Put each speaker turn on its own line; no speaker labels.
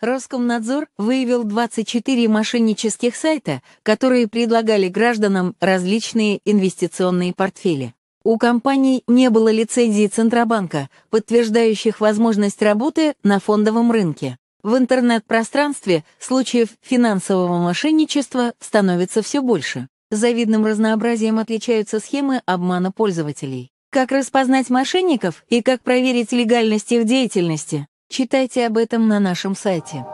Роскомнадзор выявил 24 мошеннических сайта, которые предлагали гражданам различные инвестиционные портфели. У компаний не было лицензии Центробанка, подтверждающих возможность работы на фондовом рынке. В интернет-пространстве случаев финансового мошенничества становится все больше. Завидным разнообразием отличаются схемы обмана пользователей. Как распознать мошенников и как проверить легальность их деятельности? Читайте об этом на нашем сайте.